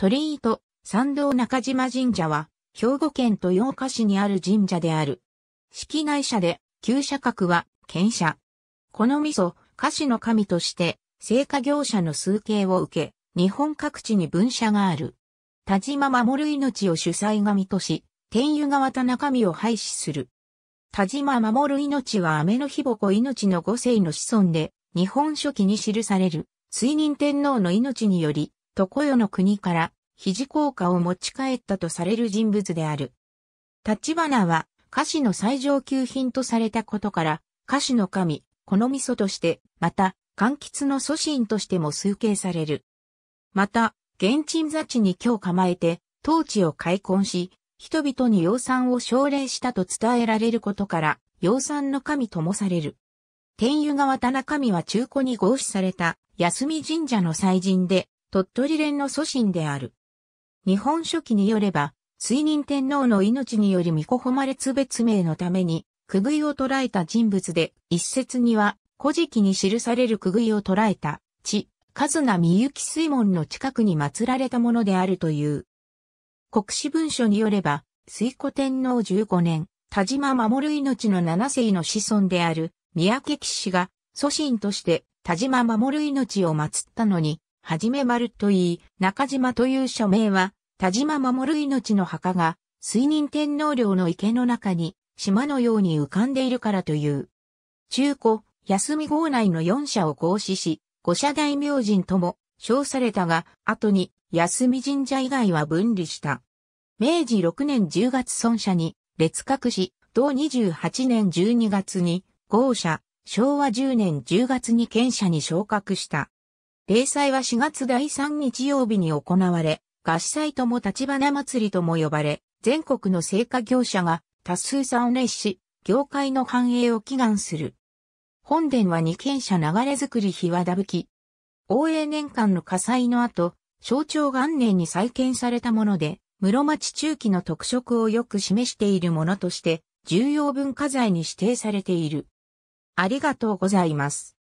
鳥居と参道中島神社は、兵庫県豊岡市にある神社である。式内社で、旧社格は、県社。この味噌、菓子の神として、聖歌業者の数形を受け、日本各地に分社がある。田島守る命を主催神とし、天湯川田中身を廃止する。田島守る命は雨の日ぼ命の五世の子孫で、日本書紀に記される、水任天皇の命により、常世の国から肘効果を持ち帰ったとされる人物である。立花は、菓子の最上級品とされたことから、菓子の神、この味噌として、また、柑橘の祖神としても崇敬される。また、現鎮座地に今日構えて、当地を開墾し、人々に養蚕を奨励したと伝えられることから、養蚕の神ともされる。天湯川田中身は中古に合祀された、休み神社の祭神で、鳥取連の祖神である。日本書紀によれば、水任天皇の命により御子誉列別名のために、くぐいを捉えた人物で、一説には、古事記に記されるくぐいを捉えた、地、数名みゆき水門の近くに祀られたものであるという。国史文書によれば、水古天皇15年、田島守命の七世の子孫である、三宅騎士が、祖神として田島守命を祀ったのに、はじめ丸といい、中島という署名は、田島守る命の墓が、水任天皇陵の池の中に、島のように浮かんでいるからという。中古、休み号内の4社を合祀し、五社大名人とも称されたが、後に休み神社以外は分離した。明治6年10月孫社に列閣し、同28年12月に合社、昭和10年10月に県社に昇格した。例祭は4月第3日曜日に行われ、合祭とも立花祭りとも呼ばれ、全国の聖火業者が多数さを熱し、業界の繁栄を祈願する。本殿は二軒舎流れづくり日和田吹き。応援年間の火災の後、象徴元年に再建されたもので、室町中期の特色をよく示しているものとして、重要文化財に指定されている。ありがとうございます。